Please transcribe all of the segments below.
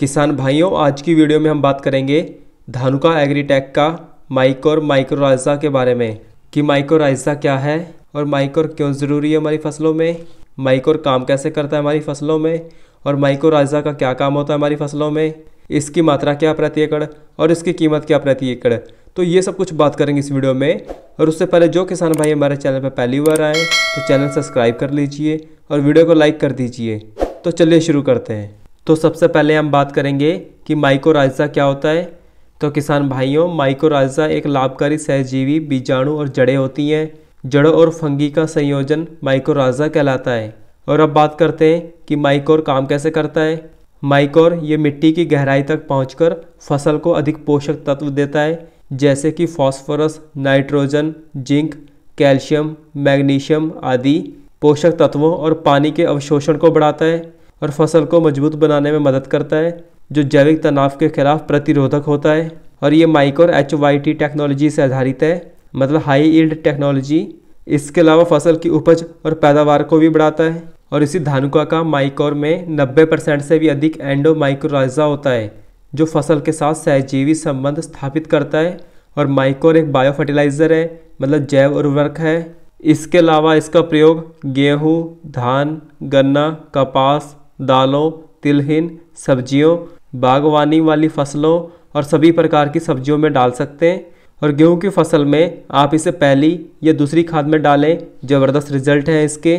किसान भाइयों आज की वीडियो में हम बात करेंगे धानुका एग्रीटेक का माइक और माइक्रोराइजा के बारे में कि माइक्रोराइजा क्या है और माइकोर क्यों ज़रूरी है हमारी फसलों में माइकोर काम कैसे करता है हमारी फसलों में और माइक्रोराइजा का क्या काम होता है हमारी फसलों में इसकी मात्रा क्या प्रति एकड़ और इसकी कीमत क्या प्रति एकड़ तो ये सब कुछ बात करेंगे इस वीडियो में और उससे पहले जो किसान भाई हमारे चैनल पर पहली बार आए तो चैनल सब्सक्राइब कर लीजिए और वीडियो को लाइक कर दीजिए तो चलिए शुरू करते हैं तो सबसे पहले हम बात करेंगे कि माइकोराइजा क्या होता है तो किसान भाइयों माइकोराइजा एक लाभकारी सहजीवी बीजाणु और जड़ें होती हैं जड़ों और फंगी का संयोजन माइकोराइजा कहलाता है और अब बात करते हैं कि माइकोर काम कैसे करता है माइकोर ये मिट्टी की गहराई तक पहुँच फसल को अधिक पोषक तत्व देता है जैसे कि phosphorus nitrogen zinc calcium magnesium आदि पोषक तत्वों और पानी के अवशोषण को बढ़ाता है और फसल को मजबूत बनाने में मदद करता है जो जैविक तनाव के खिलाफ प्रतिरोधक होता है और ये माइकोर एच वाई टी टेक्नोलॉजी से आधारित है मतलब हाई ईल्ड टेक्नोलॉजी इसके अलावा फसल की उपज और पैदावार को भी बढ़ाता है और इसी धानुका का माइकोर में 90 परसेंट से भी अधिक एंडो माइक्रोराइजा होता है जो फसल के साथ सहजीवी संबंध स्थापित करता है और माइकोर एक बायो फर्टिलाइज़र है मतलब जैव उर्वरक है इसके अलावा इसका प्रयोग गेहूँ धान गन्ना कपास दालों तिलहिन सब्जियों बागवानी वाली फसलों और सभी प्रकार की सब्जियों में डाल सकते हैं और गेहूं की फसल में आप इसे पहली या दूसरी खाद में डालें ज़बरदस्त रिजल्ट है इसके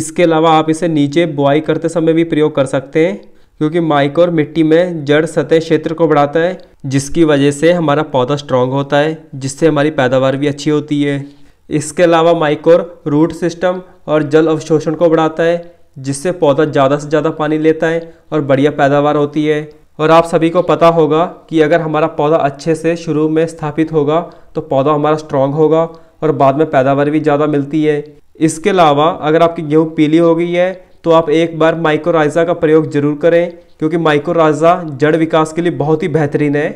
इसके अलावा आप इसे नीचे बुआई करते समय भी प्रयोग कर सकते हैं क्योंकि माइकोर मिट्टी में जड़ सतह क्षेत्र को बढ़ाता है जिसकी वजह से हमारा पौधा स्ट्रांग होता है जिससे हमारी पैदावार भी अच्छी होती है इसके अलावा माइकोर रूट सिस्टम और जल अवशोषण को बढ़ाता है जिससे पौधा ज़्यादा से ज़्यादा पानी लेता है और बढ़िया पैदावार होती है और आप सभी को पता होगा कि अगर हमारा पौधा अच्छे से शुरू में स्थापित होगा तो पौधा हमारा स्ट्रांग होगा और बाद में पैदावार भी ज़्यादा मिलती है इसके अलावा अगर आपकी गेहूँ पीली हो गई है तो आप एक बार माइक्रोराइजा का प्रयोग जरूर करें क्योंकि माइक्रोराइजा जड़ विकास के लिए बहुत ही बेहतरीन है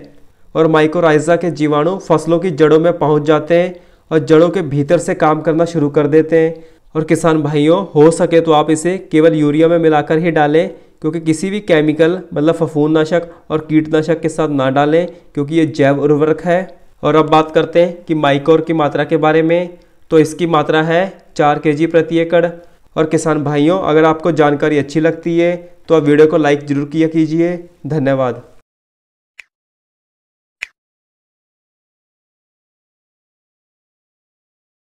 और माइक्रोराइजा के जीवाणु फसलों की जड़ों में पहुँच जाते हैं और जड़ों के भीतर से काम करना शुरू कर देते हैं और किसान भाइयों हो सके तो आप इसे केवल यूरिया में मिलाकर ही डालें क्योंकि किसी भी केमिकल मतलब फफूंदनाशक और कीटनाशक के साथ ना डालें क्योंकि ये जैव उर्वरक है और अब बात करते हैं कि माइकोर की मात्रा के बारे में तो इसकी मात्रा है चार के जी प्रति एकड़ और किसान भाइयों अगर आपको जानकारी अच्छी लगती है तो आप वीडियो को लाइक ज़रूर किया कीजिए धन्यवाद